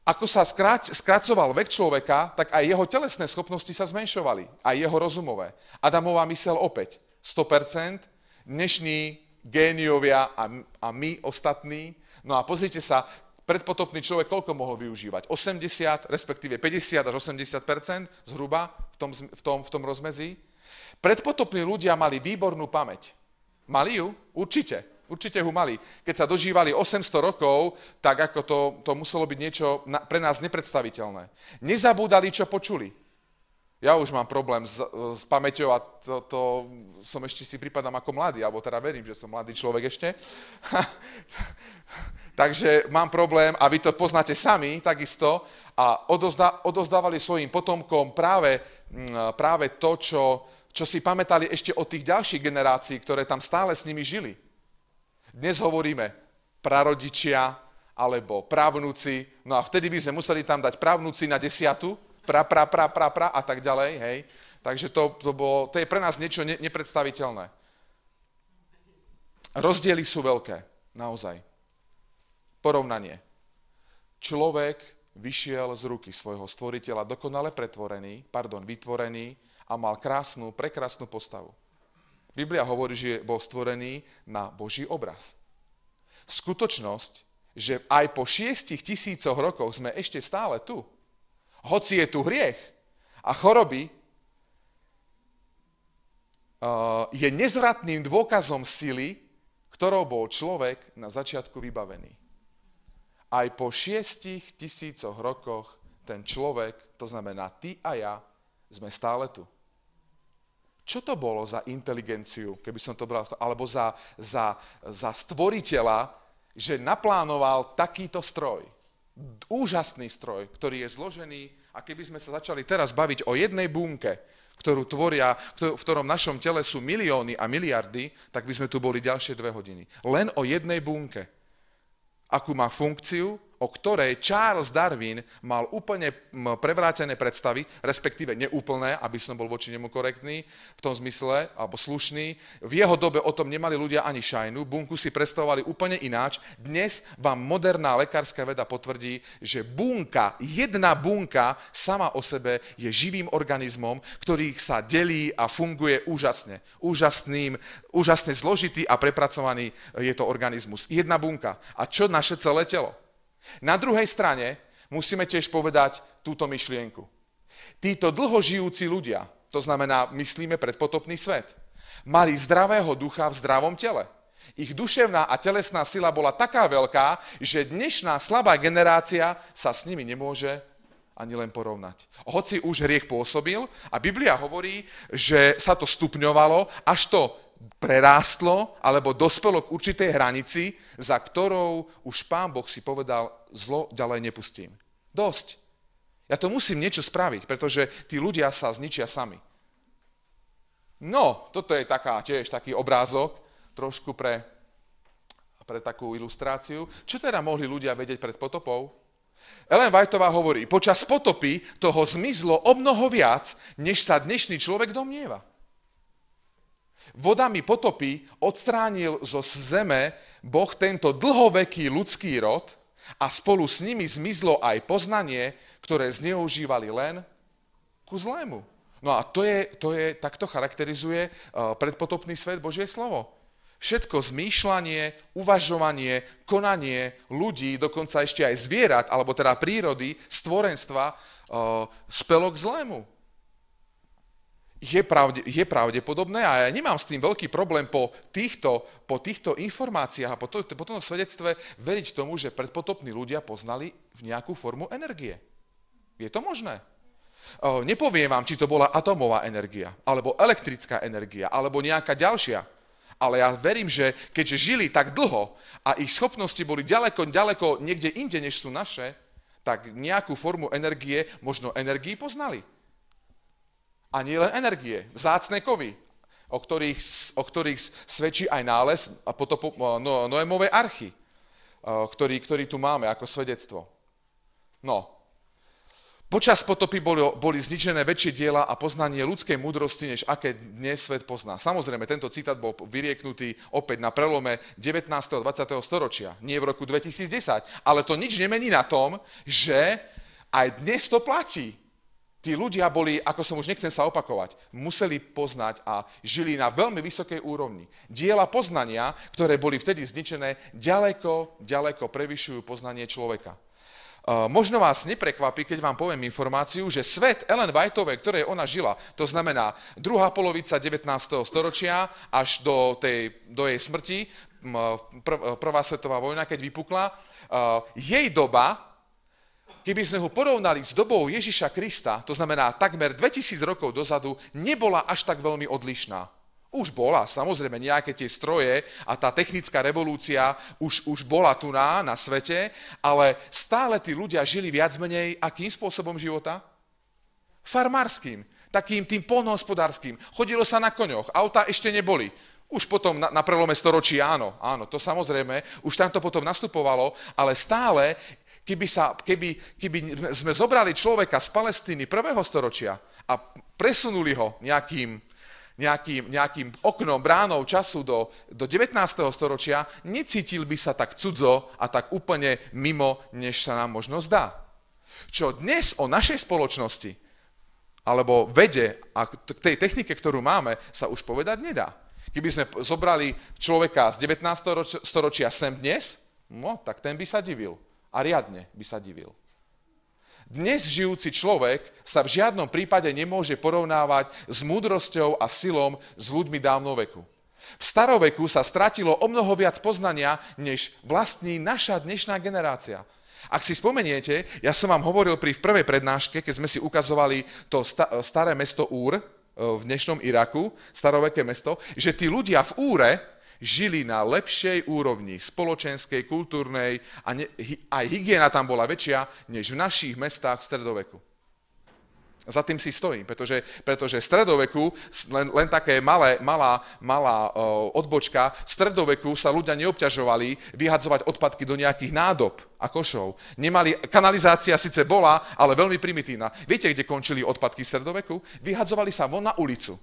Ako sa skrať, skracoval vek človeka, tak aj jeho telesné schopnosti sa zmenšovali, aj jeho rozumové. Adamová mysel opäť 100%, dnešní géniovia a, a my ostatní. No a pozrite sa, predpotopný človek koľko mohol využívať? 80, respektíve 50 až 80% zhruba v tom, v tom, v tom rozmezí. Predpotopní ľudia mali výbornú pamäť. Mali ju? Určite. Určite ho mali. Keď sa dožívali 800 rokov, tak ako to, to muselo byť niečo na, pre nás nepredstaviteľné. Nezabúdali, čo počuli. Ja už mám problém s, s pamäťou a to, to som ešte si pripadám ako mladý, alebo teda verím, že som mladý človek ešte. Takže mám problém a vy to poznáte sami takisto a odozda, odozdávali svojim potomkom práve, práve to, čo, čo si pamätali ešte od tých ďalších generácií, ktoré tam stále s nimi žili. Dnes hovoríme prarodičia alebo právnúci, no a vtedy by sme museli tam dať právnuci na desiatu, pra, pra, pra, pra, pra a tak ďalej, hej. Takže to, to, bolo, to je pre nás niečo ne, nepredstaviteľné. Rozdiely sú veľké, naozaj. Porovnanie. Človek vyšiel z ruky svojho stvoriteľa, dokonale pretvorený, pardon, vytvorený, a mal krásnu, prekrásnu postavu. Biblia hovorí, že bol stvorený na Boží obraz. Skutočnosť, že aj po šiestich tisícoch rokov sme ešte stále tu, hoci je tu hriech a choroby, eh, je nezvratným dôkazom sily, ktorou bol človek na začiatku vybavený. Aj po šiestich tisícoch rokoch ten človek, to znamená ty a ja, sme stále tu. Čo to bolo za inteligenciu, keby som to bral, alebo za, za, za stvoriteľa, že naplánoval takýto stroj? Úžasný stroj, ktorý je zložený a keby sme sa začali teraz baviť o jednej bunke, ktorú tvoria, v ktorom našom tele sú milióny a miliardy, tak by sme tu boli ďalšie dve hodiny. Len o jednej bunke. Akú má funkciu, o ktorej Charles Darwin mal úplne prevrátené predstavy, respektíve neúplné, aby som bol voči nemu korektný, v tom zmysle, alebo slušný. V jeho dobe o tom nemali ľudia ani šajnu, bunku si predstavovali úplne ináč. Dnes vám moderná lekárska veda potvrdí, že bunka, jedna bunka sama o sebe je živým organizmom, ktorý sa delí a funguje úžasne. Úžasným, úžasne zložitý a prepracovaný je to organizmus. Jedna bunka. A čo naše celé telo? Na druhej strane musíme tiež povedať túto myšlienku. Títo dlhožijúci ľudia, to znamená, myslíme predpotopný svet, mali zdravého ducha v zdravom tele. Ich duševná a telesná sila bola taká veľká, že dnešná slabá generácia sa s nimi nemôže ani len porovnať. Hoci už hriech pôsobil a Biblia hovorí, že sa to stupňovalo, až to prerástlo alebo dospelo k určitej hranici, za ktorou už pán Boh si povedal, zlo ďalej nepustím. Dosť. Ja to musím niečo spraviť, pretože tí ľudia sa zničia sami. No, toto je taká, tiež taký obrázok, trošku pre, pre takú ilustráciu. Čo teda mohli ľudia vedieť pred potopou? Ellen Whiteová hovorí, počas potopy toho zmizlo o mnoho viac, než sa dnešný človek domnieva vodami potopy odstránil zo zeme Boh tento dlhoveký ľudský rod a spolu s nimi zmizlo aj poznanie, ktoré zneužívali len ku zlému. No a to je, to je, takto charakterizuje e, predpotopný svet Božie slovo. Všetko zmýšľanie, uvažovanie, konanie ľudí, dokonca ešte aj zvierat, alebo teda prírody, stvorenstva, e, spelo k zlému je, pravde, je pravdepodobné a ja nemám s tým veľký problém po týchto, po týchto informáciách a po, to, po tomto svedectve veriť tomu, že predpotopní ľudia poznali v nejakú formu energie. Je to možné? O, nepoviem vám, či to bola atomová energia, alebo elektrická energia, alebo nejaká ďalšia. Ale ja verím, že keďže žili tak dlho a ich schopnosti boli ďaleko, ďaleko niekde inde, než sú naše, tak nejakú formu energie, možno energii poznali. A nie len energie, vzácne kovy, o ktorých, o ktorých svedčí aj nález a potopu no, no Noémovej archy, ktorý, ktorý tu máme ako svedectvo. No. Počas potopy boli, boli zničené väčšie diela a poznanie ľudskej múdrosti, než aké dnes svet pozná. Samozrejme, tento citát bol vyrieknutý opäť na prelome 19. a 20. storočia, nie v roku 2010. Ale to nič nemení na tom, že aj dnes to platí. Tí ľudia boli, ako som už nechcem sa opakovať, museli poznať a žili na veľmi vysokej úrovni. Diela poznania, ktoré boli vtedy zničené, ďaleko, ďaleko prevyšujú poznanie človeka. E, možno vás neprekvapí, keď vám poviem informáciu, že svet Ellen Whiteovej, ktorej ona žila, to znamená druhá polovica 19. storočia až do, tej, do jej smrti, e, prv, e, prvá svetová vojna, keď vypukla, jej doba keby sme ho porovnali s dobou Ježiša Krista, to znamená takmer 2000 rokov dozadu, nebola až tak veľmi odlišná. Už bola, samozrejme, nejaké tie stroje a tá technická revolúcia už, už bola tu na, na svete, ale stále tí ľudia žili viac menej akým spôsobom života? Farmárským, takým tým polnohospodárským. Chodilo sa na koňoch, auta ešte neboli. Už potom na, na prelome storočí áno, áno, to samozrejme, už tam to potom nastupovalo, ale stále Keby, sa, keby, keby sme zobrali človeka z Palestíny prvého storočia a presunuli ho nejakým, nejakým, nejakým oknom, bránou času do, do 19. storočia, necítil by sa tak cudzo a tak úplne mimo, než sa nám možno zdá. Čo dnes o našej spoločnosti alebo vede a tej technike, ktorú máme, sa už povedať nedá. Keby sme zobrali človeka z 19. storočia sem dnes, no, tak ten by sa divil a riadne by sa divil. Dnes žijúci človek sa v žiadnom prípade nemôže porovnávať s múdrosťou a silom s ľuďmi dávno veku. V staroveku sa stratilo o mnoho viac poznania, než vlastní naša dnešná generácia. Ak si spomeniete, ja som vám hovoril pri v prvej prednáške, keď sme si ukazovali to staré mesto Úr e, v dnešnom Iraku, staroveké mesto, že tí ľudia v Úre žili na lepšej úrovni spoločenskej, kultúrnej a ne, aj hygiena tam bola väčšia než v našich mestách v stredoveku. Za tým si stojím, pretože, pretože v stredoveku, len, len také malé, malá, malá o, odbočka, v stredoveku sa ľudia neobťažovali vyhadzovať odpadky do nejakých nádob a košov. Nemali, kanalizácia síce bola, ale veľmi primitívna. Viete, kde končili odpadky v stredoveku? Vyhadzovali sa von na ulicu.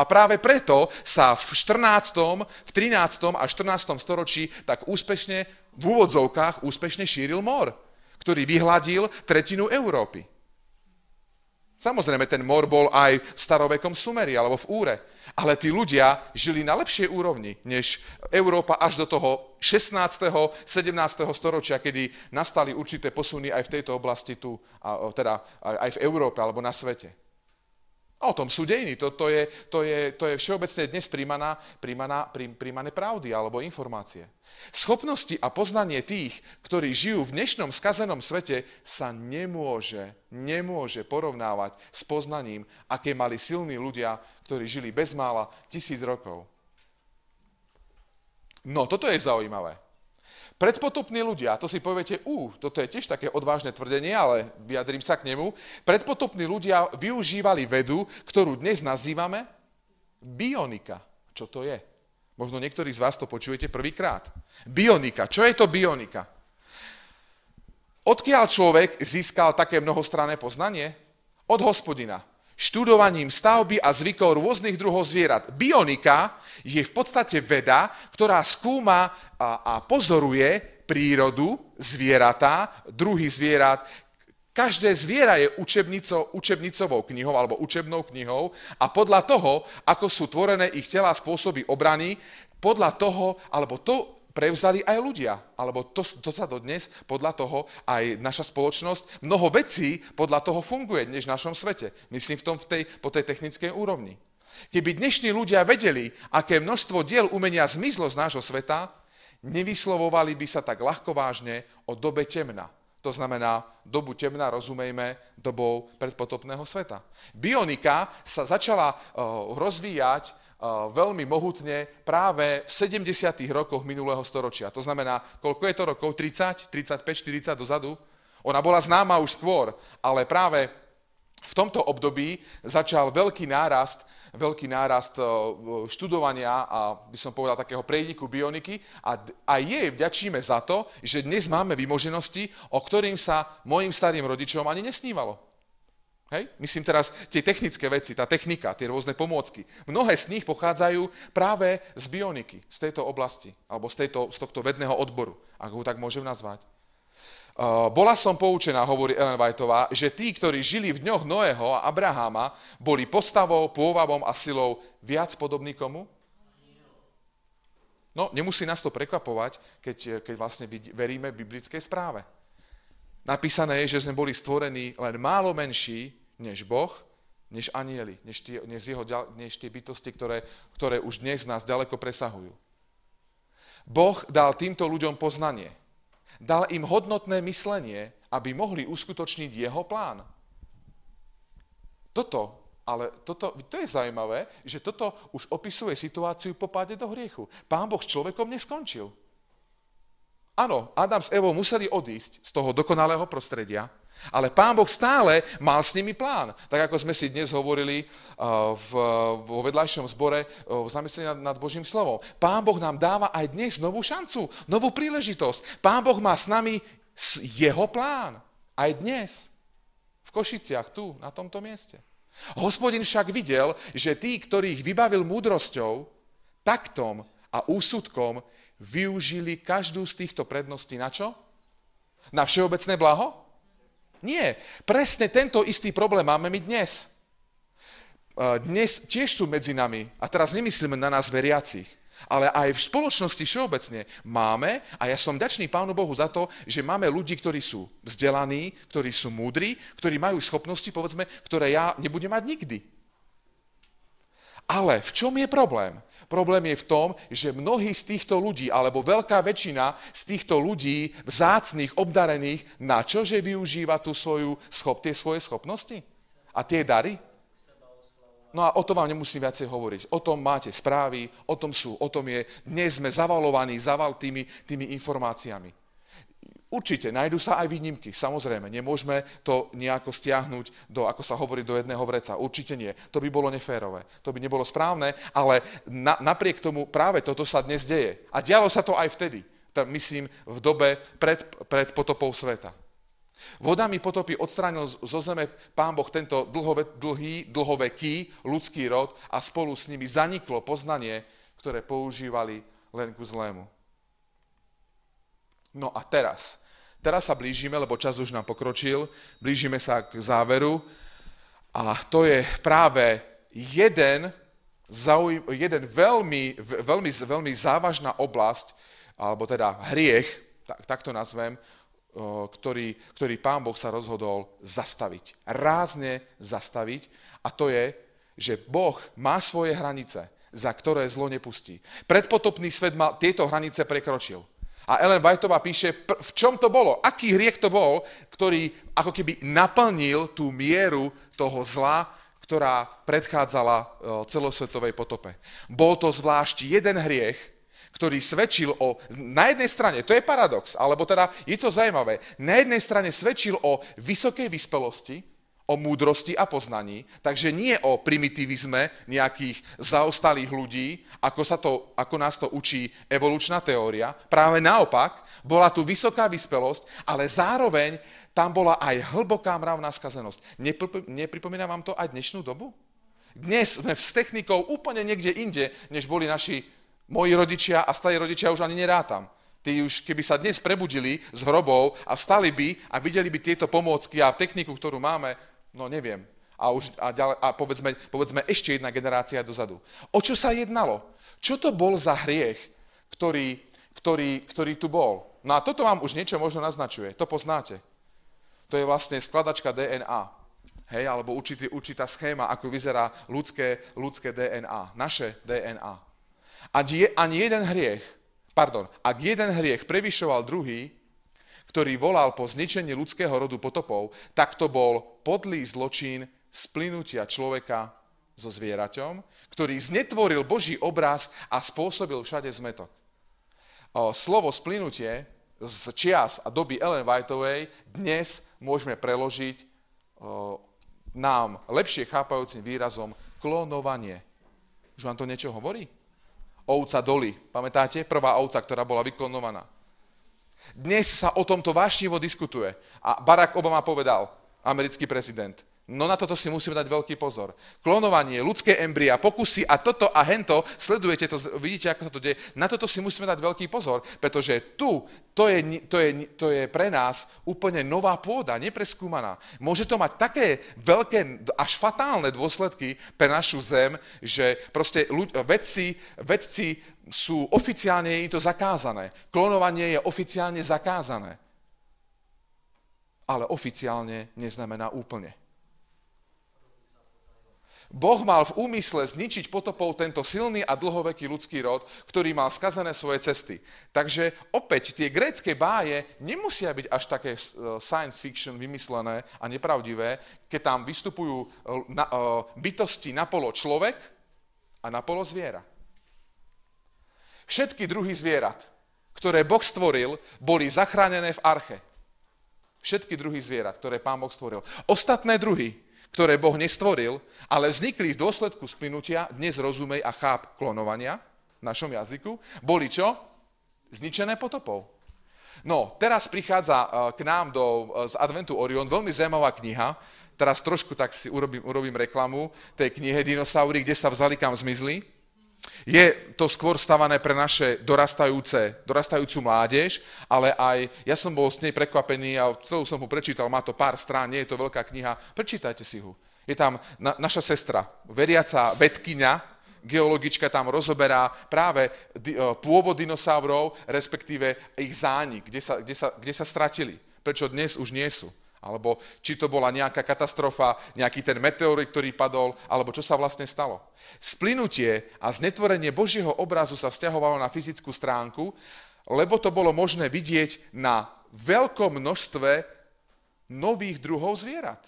A práve preto sa v 14., v 13. a 14. storočí tak úspešne, v úvodzovkách úspešne šíril mor, ktorý vyhladil tretinu Európy. Samozrejme, ten mor bol aj v starovekom Sumeri alebo v Úre. Ale tí ľudia žili na lepšej úrovni než Európa až do toho 16. 17. storočia, kedy nastali určité posuny aj v tejto oblasti tu, teda aj v Európe alebo na svete. O tom sú dejiny, to, to, je, to, je, to je všeobecne dnes príjmaná, príjmaná, príjmané pravdy alebo informácie. Schopnosti a poznanie tých, ktorí žijú v dnešnom skazenom svete, sa nemôže, nemôže porovnávať s poznaním, aké mali silní ľudia, ktorí žili bezmála tisíc rokov. No, toto je zaujímavé. Predpotopní ľudia, to si poviete, ú, toto je tiež také odvážne tvrdenie, ale vyjadrím sa k nemu. Predpotopní ľudia využívali vedu, ktorú dnes nazývame bionika. Čo to je? Možno niektorí z vás to počujete prvýkrát. Bionika. Čo je to bionika? Odkiaľ človek získal také mnohostranné poznanie? Od hospodina študovaním stavby a zvykov rôznych druhov zvierat. Bionika je v podstate veda, ktorá skúma a, a pozoruje prírodu, zvieratá, druhý zvierat. Každé zviera je učebnico, učebnicovou knihou alebo učebnou knihou a podľa toho, ako sú tvorené ich tela spôsoby obrany, podľa toho, alebo to, prevzali aj ľudia. Alebo to, to sa dodnes podľa toho aj naša spoločnosť, mnoho vecí podľa toho funguje než v našom svete. Myslím v tom v tej, po tej technickej úrovni. Keby dnešní ľudia vedeli, aké množstvo diel umenia zmizlo z nášho sveta, nevyslovovali by sa tak ľahko vážne o dobe temna. To znamená, dobu temna rozumejme dobou predpotopného sveta. Bionika sa začala eh, rozvíjať veľmi mohutne práve v 70. rokoch minulého storočia. To znamená, koľko je to rokov? 30, 35, 40 dozadu? Ona bola známa už skôr, ale práve v tomto období začal veľký nárast veľký nárast e, študovania a by som povedal takého prejniku bioniky a, a jej vďačíme za to, že dnes máme vymoženosti, o ktorým sa mojim starým rodičom ani nesnívalo. Hej? Myslím teraz tie technické veci, tá technika, tie rôzne pomôcky. Mnohé z nich pochádzajú práve z bioniky, z tejto oblasti, alebo z, tejto, z tohto vedného odboru, ak ho tak môžem nazvať. Uh, bola som poučená, hovorí Ellen Whiteová, že tí, ktorí žili v dňoch Noého a Abraháma, boli postavou, pôvabom a silou viac podobní komu? No, nemusí nás to prekvapovať, keď, keď vlastne veríme biblickej správe. Napísané je, že sme boli stvorení len málo menší než Boh, než anieli, než tie, než jeho, než tie bytosti, ktoré, ktoré už dnes nás ďaleko presahujú. Boh dal týmto ľuďom poznanie. Dal im hodnotné myslenie, aby mohli uskutočniť jeho plán. Toto, ale toto, to je zaujímavé, že toto už opisuje situáciu po páde do hriechu. Pán Boh s človekom neskončil. Áno, Adam s Evou museli odísť z toho dokonalého prostredia, ale pán Boh stále mal s nimi plán. Tak ako sme si dnes hovorili eh, v, vo vedľajšom zbore eh, v zamyslení nad, nad Božím slovom. Pán Boh nám dáva aj dnes novú šancu, novú príležitosť. Pán Boh má s nami jeho plán. Aj dnes. V Košiciach, tu, na tomto mieste. Hospodin však videl, že tí, ktorých vybavil múdrosťou, taktom a úsudkom, využili každú z týchto predností na čo? Na všeobecné blaho? Nie, presne tento istý problém máme my dnes. E, dnes tiež sú medzi nami, a teraz nemyslíme na nás veriacich, ale aj v spoločnosti všeobecne máme, a ja som ďačný Pánu Bohu za to, že máme ľudí, ktorí sú vzdelaní, ktorí sú múdri, ktorí majú schopnosti, povedzme, ktoré ja nebudem mať nikdy. Ale v čom je problém? Problém je v tom, že mnohí z týchto ľudí, alebo veľká väčšina z týchto ľudí, vzácných, obdarených, na čože využíva tú svoju schop, tie svoje schopnosti? A tie dary? No a o tom vám nemusím viacej hovoriť. O tom máte správy, o tom sú, o tom je. Dnes sme zavalovaní, zaval tými, tými informáciami. Určite, nájdú sa aj výnimky, samozrejme, nemôžeme to nejako stiahnuť do, ako sa hovorí, do jedného vreca. Určite nie, to by bolo neférové, to by nebolo správne, ale na, napriek tomu práve toto sa dnes deje. A dialo sa to aj vtedy, tam, myslím, v dobe pred, pred potopou sveta. Vodami potopy odstránil zo zeme pán Boh tento dlhove, dlhý, dlhoveký ľudský rod a spolu s nimi zaniklo poznanie, ktoré používali len ku zlému. No a teraz? Teraz sa blížime, lebo čas už nám pokročil, blížime sa k záveru a to je práve jeden, zaujím, jeden veľmi, veľmi, veľmi závažná oblasť, alebo teda hriech, tak, tak to nazvem, ktorý, ktorý pán Boh sa rozhodol zastaviť. Rázne zastaviť a to je, že Boh má svoje hranice, za ktoré zlo nepustí. Predpotopný svet mal, tieto hranice prekročil. A Ellen Whiteová píše, v čom to bolo, aký hriech to bol, ktorý ako keby naplnil tú mieru toho zla, ktorá predchádzala e, celosvetovej potope. Bol to zvlášť jeden hriech, ktorý svedčil o... Na jednej strane, to je paradox, alebo teda je to zaujímavé, na jednej strane svedčil o vysokej vyspelosti, o múdrosti a poznaní, takže nie o primitivizme nejakých zaostalých ľudí, ako, sa to, ako nás to učí evolučná teória. Práve naopak, bola tu vysoká vyspelosť, ale zároveň tam bola aj hlboká mravná skazenosť. nepripomína vám to aj dnešnú dobu? Dnes sme s technikou úplne niekde inde, než boli naši moji rodičia a starí rodičia už ani nerátam. Tí už, keby sa dnes prebudili z hrobov a vstali by a videli by tieto pomôcky a techniku, ktorú máme, No neviem. A, už, a, ďalej, a povedzme, povedzme ešte jedna generácia dozadu. O čo sa jednalo? Čo to bol za hriech, ktorý, ktorý, ktorý tu bol? No a toto vám už niečo možno naznačuje. To poznáte. To je vlastne skladačka DNA. Hej, alebo určitý, určitá schéma, ako vyzerá ľudské, ľudské DNA, naše DNA. A die, ani jeden hriech, pardon, ak jeden hriech prevyšoval druhý, ktorý volal po zničení ľudského rodu potopov, tak to bol podlý zločin splynutia človeka so zvieraťom, ktorý znetvoril Boží obraz a spôsobil všade zmetok. Slovo splynutie z čias a doby Ellen Whiteovej dnes môžeme preložiť nám lepšie chápajúcim výrazom klonovanie. Už vám to niečo hovorí? Ovca Doli, pamätáte? Prvá ovca, ktorá bola vyklonovaná. Dnes sa o tomto vášnivo diskutuje a Barack Obama povedal, americký prezident. No na toto si musíme dať veľký pozor. Klonovanie, ľudské embria, pokusy a toto a hento, sledujete to, vidíte, ako sa to deje. Na toto si musíme dať veľký pozor, pretože tu, to je, to, je, to je pre nás úplne nová pôda, nepreskúmaná. Môže to mať také veľké, až fatálne dôsledky pre našu zem, že proste ľud, vedci, vedci sú oficiálne, je to zakázané. Klonovanie je oficiálne zakázané ale oficiálne neznamená úplne. Boh mal v úmysle zničiť potopou tento silný a dlhoveký ľudský rod, ktorý mal skazené svoje cesty. Takže opäť tie grécké báje nemusia byť až také eh, science fiction vymyslené a nepravdivé, keď tam vystupujú eh, na, eh, bytosti človek a na polo zviera. Všetky druhy zvierat, ktoré Boh stvoril, boli zachránené v arche. Všetky druhy zvierat, ktoré pán Boh stvoril. Ostatné druhy, ktoré Boh nestvoril, ale vznikli v dôsledku splynutia, dnes rozumej a cháp klonovania, v našom jazyku, boli čo? Zničené potopou. No, teraz prichádza e, k nám do, e, z Adventu Orion veľmi zaujímavá kniha, teraz trošku tak si urobím, urobím reklamu tej knihe Dinosaury, kde sa vzali, kam zmizli je to skôr stavané pre naše dorastajúce, dorastajúcu mládež, ale aj ja som bol s nej prekvapený a celú som ho prečítal, má to pár strán, nie je to veľká kniha, prečítajte si ho. Je tam na, naša sestra, veriaca vedkynia, geologička tam rozoberá práve e, pôvod dinosaurov, respektíve ich zánik, kde sa, kde, sa, kde sa stratili, prečo dnes už nie sú. Alebo či to bola nejaká katastrofa, nejaký ten meteorit, ktorý padol, alebo čo sa vlastne stalo. Splinutie a znetvorenie Božieho obrazu sa vzťahovalo na fyzickú stránku, lebo to bolo možné vidieť na veľkom množstve nových druhov zvierat.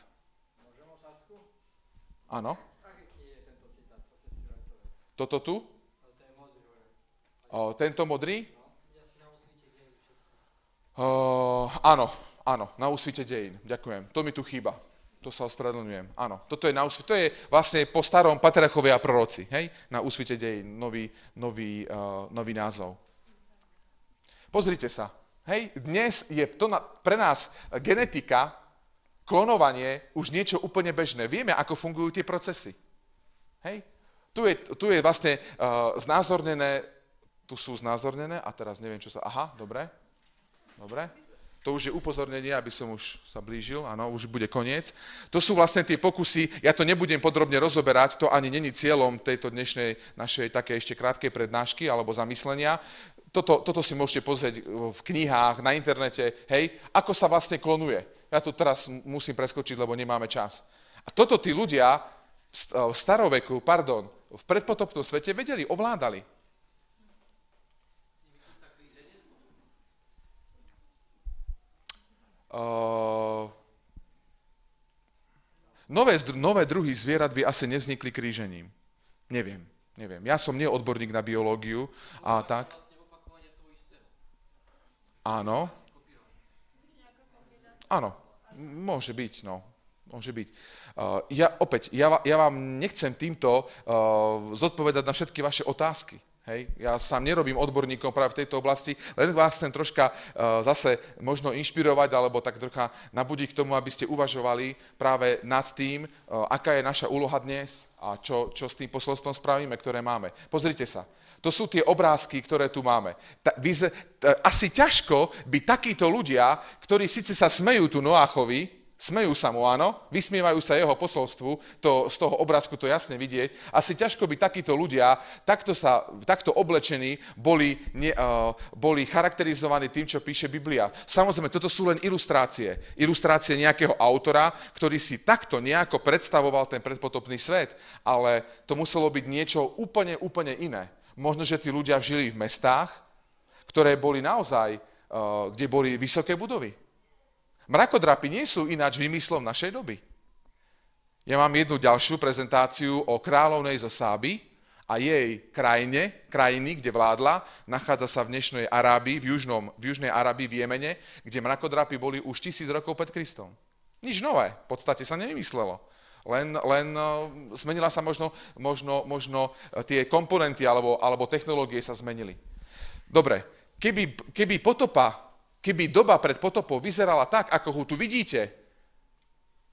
Áno. Toto tu? O, tento modrý? O, áno. Áno, na úsvite dejín. Ďakujem. To mi tu chýba. To sa ospravedlňujem. Áno, toto je na úsvite. To je vlastne po starom Patriarchovi a proroci. Hej? Na úsvite dejín. Nový, nový, uh, nový názov. Pozrite sa. Hej, dnes je to na, pre nás genetika, klonovanie už niečo úplne bežné. Vieme, ako fungujú tie procesy. Hej? Tu je, tu je vlastne uh, znázornené, tu sú znázornené, a teraz neviem, čo sa... Aha, dobre. Dobre. To už je upozornenie, aby som už sa blížil, áno, už bude koniec. To sú vlastne tie pokusy, ja to nebudem podrobne rozoberať, to ani není cieľom tejto dnešnej našej také ešte krátkej prednášky alebo zamyslenia. Toto, toto si môžete pozrieť v knihách, na internete, hej, ako sa vlastne klonuje. Ja to teraz musím preskočiť, lebo nemáme čas. A toto tí ľudia v staroveku, pardon, v predpotopnom svete vedeli, ovládali. Ehm, nové, nové druhy zvierat by asi nevznikli krížením. Neviem, neviem. Ja som neodborník na biológiu a tak. Áno. Áno, môže byť, no. Môže byť. Ehm, ja opäť, ja, ja vám nechcem týmto uh, zodpovedať na všetky vaše otázky. Hej, ja sám nerobím odborníkom práve v tejto oblasti, len vás chcem troška e, zase možno inšpirovať alebo tak trocha nabudiť k tomu, aby ste uvažovali práve nad tým, e, aká je naša úloha dnes a čo, čo s tým posolstvom spravíme, ktoré máme. Pozrite sa, to sú tie obrázky, ktoré tu máme. Ta, vyze, ta, asi ťažko by takíto ľudia, ktorí síce sa smejú tu Noáchovi, Smejú sa mu, áno, vysmievajú sa jeho posolstvu, to, z toho obrázku to jasne vidieť. Asi ťažko by takíto ľudia, takto, sa, takto oblečení, boli, ne, uh, eh, boli charakterizovaní tým, čo píše Biblia. Samozrejme, toto sú len ilustrácie. Ilustrácie nejakého autora, ktorý si takto nejako predstavoval ten predpotopný svet, ale to muselo byť niečo úplne, úplne iné. Možno, že tí ľudia žili v mestách, ktoré boli naozaj, uh, kde boli vysoké budovy Mrakodrapy nie sú ináč vymyslom našej doby. Ja mám jednu ďalšiu prezentáciu o kráľovnej zo Sáby a jej krajine, krajiny, kde vládla, nachádza sa v dnešnej Arábii, v, južnom, v južnej Arábii, v Jemene, kde mrakodrapy boli už tisíc rokov pred Kristom. Nič nové, v podstate sa nevymyslelo. Len, len no, zmenila sa možno, možno, možno e, tie komponenty alebo, alebo technológie sa zmenili. Dobre, keby, keby potopa Keby doba pred potopou vyzerala tak, ako ho tu vidíte,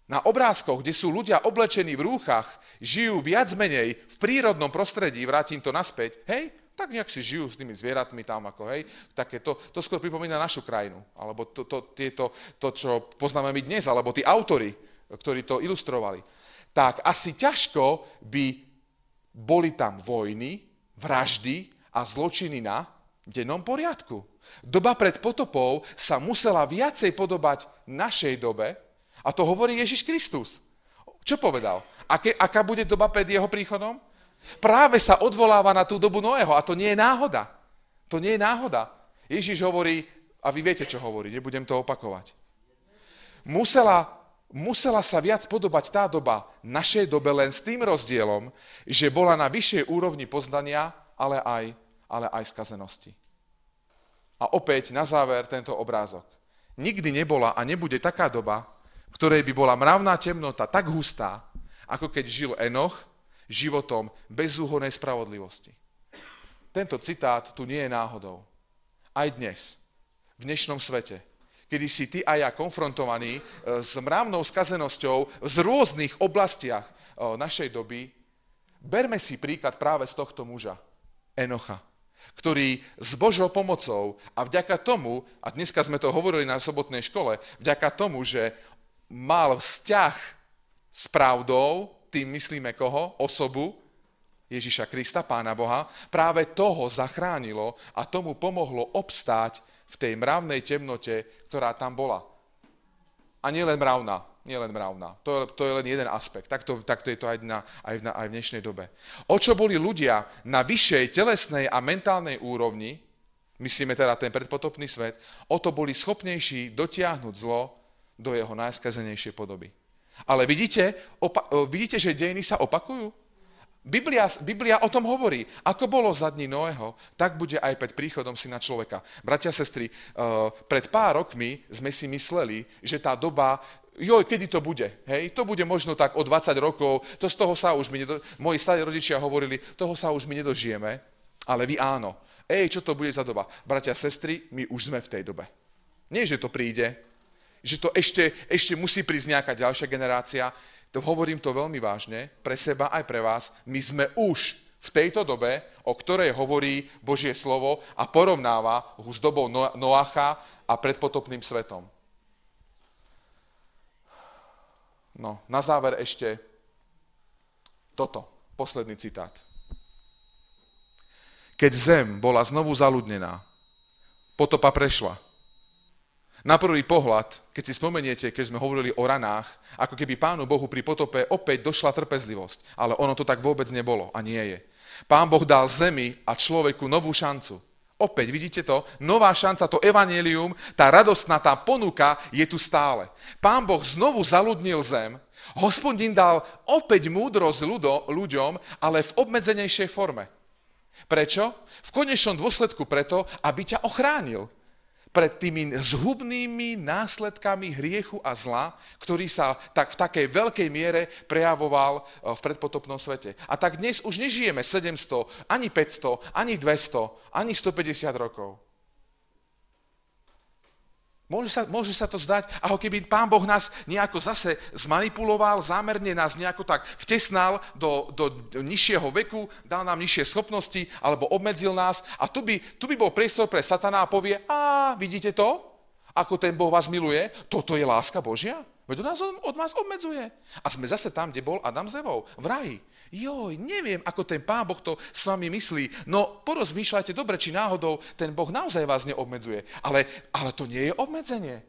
na obrázkoch, kde sú ľudia oblečení v rúchach, žijú viac menej v prírodnom prostredí, vrátim to naspäť, hej, tak nejak si žijú s tými zvieratmi tam, ako hej, také to, to skôr pripomína našu krajinu, alebo to, to, tieto, to, čo poznáme my dnes, alebo tí autory, ktorí to ilustrovali. Tak asi ťažko by boli tam vojny, vraždy a zločiny na dennom poriadku. Doba pred potopou sa musela viacej podobať našej dobe a to hovorí Ježiš Kristus. Čo povedal? Aké, aká bude doba pred jeho príchodom? Práve sa odvoláva na tú dobu Noého a to nie je náhoda. To nie je náhoda. Ježiš hovorí, a vy viete, čo hovorí, nebudem to opakovať. Musela, musela sa viac podobať tá doba našej dobe len s tým rozdielom, že bola na vyššej úrovni poznania, ale aj, ale aj skazenosti. A opäť na záver tento obrázok. Nikdy nebola a nebude taká doba, v ktorej by bola mravná temnota tak hustá, ako keď žil Enoch životom bezúhonej spravodlivosti. Tento citát tu nie je náhodou. Aj dnes, v dnešnom svete, kedy si ty a ja konfrontovaní e, s mravnou skazenosťou v rôznych oblastiach e, našej doby, berme si príklad práve z tohto muža, Enocha ktorý s Božou pomocou a vďaka tomu, a dneska sme to hovorili na sobotnej škole, vďaka tomu, že mal vzťah s pravdou, tým myslíme koho? Osobu Ježiša Krista, Pána Boha, práve toho zachránilo a tomu pomohlo obstáť v tej mravnej temnote, ktorá tam bola. A nielen mravná, nie len mravná. To je, to je len jeden aspekt. Takto, takto je to aj, na, aj, na, aj v dnešnej dobe. O čo boli ľudia na vyššej telesnej a mentálnej úrovni, myslíme teda ten predpotopný svet, o to boli schopnejší dotiahnuť zlo do jeho najskazenejšej podoby. Ale vidíte, opa- vidíte že dejiny sa opakujú? Biblia, Biblia o tom hovorí. Ako bolo za dní Noého, tak bude aj pred príchodom syna človeka. Bratia, sestry, e, pred pár rokmi sme si mysleli, že tá doba joj, kedy to bude, hej, to bude možno tak o 20 rokov, to z toho sa už my, nedo... moji starí rodičia hovorili, toho sa už my nedožijeme, ale vy áno. Ej, čo to bude za doba? Bratia, sestry, my už sme v tej dobe. Nie, že to príde, že to ešte, ešte musí prísť nejaká ďalšia generácia. To hovorím to veľmi vážne, pre seba aj pre vás. My sme už v tejto dobe, o ktorej hovorí Božie slovo a porovnáva ho s dobou Noacha a predpotopným svetom. No, na záver ešte toto, posledný citát. Keď zem bola znovu zaludnená, potopa prešla. Na prvý pohľad, keď si spomeniete, keď sme hovorili o ranách, ako keby Pánu Bohu pri potope opäť došla trpezlivosť, ale ono to tak vôbec nebolo a nie je. Pán Boh dal zemi a človeku novú šancu. Opäť vidíte to, nová šanca, to evanelium, tá radostná, tá ponuka je tu stále. Pán Boh znovu zaludnil zem, hospodin dal opäť múdrosť ľudo, ľuďom, ale v obmedzenejšej forme. Prečo? V konečnom dôsledku preto, aby ťa ochránil pred tými zhubnými následkami hriechu a zla, ktorý sa tak v takej veľkej miere prejavoval eh, v predpotopnom svete. A tak dnes už nežijeme 700, ani 500, ani 200, ani 150 rokov. Môže sa, môže sa to zdať, ako keby pán Boh nás nejako zase zmanipuloval, zámerne nás nejako tak vtesnal do, do, do nižšieho veku, dal nám nižšie schopnosti alebo obmedzil nás. A tu by, tu by bol priestor pre satana a povie, a vidíte to, ako ten Boh vás miluje, toto je láska Božia. Veď to nás od, od vás obmedzuje. A sme zase tam, kde bol Adam Zevou, v raji. Joj, neviem, ako ten pán Boh to s vami myslí. No porozmýšľajte dobre, či náhodou ten Boh naozaj vás neobmedzuje. Ale, ale to nie je obmedzenie.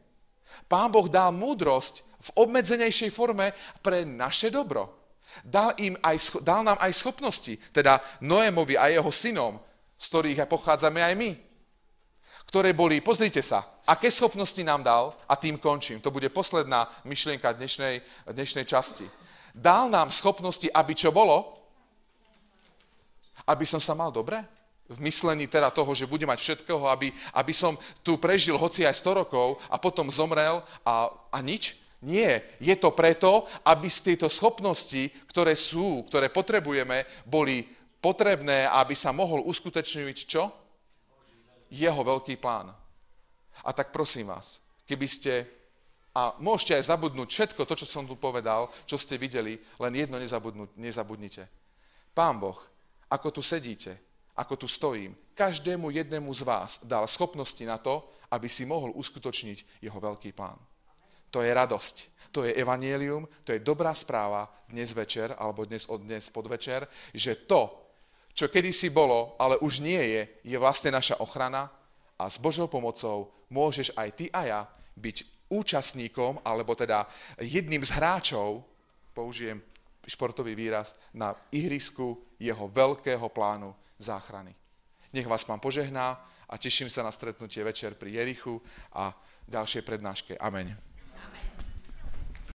Pán Boh dal múdrosť v obmedzenejšej forme pre naše dobro. Dal, im aj, dal nám aj schopnosti, teda Noémovi a jeho synom, z ktorých aj pochádzame aj my, ktoré boli, pozrite sa, aké schopnosti nám dal, a tým končím, to bude posledná myšlienka dnešnej, dnešnej časti Dal nám schopnosti, aby čo bolo? Aby som sa mal dobre? V myslení teda toho, že budem mať všetkoho, aby, aby som tu prežil hoci aj 100 rokov a potom zomrel a, a nič? Nie, je to preto, aby z tieto schopnosti, ktoré sú, ktoré potrebujeme, boli potrebné, aby sa mohol uskutočniť čo? Jeho veľký plán. A tak prosím vás, keby ste a môžete aj zabudnúť všetko to, čo som tu povedal, čo ste videli, len jedno nezabudnite. Pán Boh, ako tu sedíte, ako tu stojím, každému jednému z vás dal schopnosti na to, aby si mohol uskutočniť jeho veľký plán. To je radosť, to je evanielium, to je dobrá správa dnes večer alebo dnes od dnes podvečer, že to, čo kedysi bolo, ale už nie je, je vlastne naša ochrana a s Božou pomocou môžeš aj ty a ja byť účastníkom, alebo teda jedným z hráčov, použijem športový výraz, na ihrisku jeho veľkého plánu záchrany. Nech vás pán požehná a teším sa na stretnutie večer pri Jerichu a ďalšej prednáške. Amen.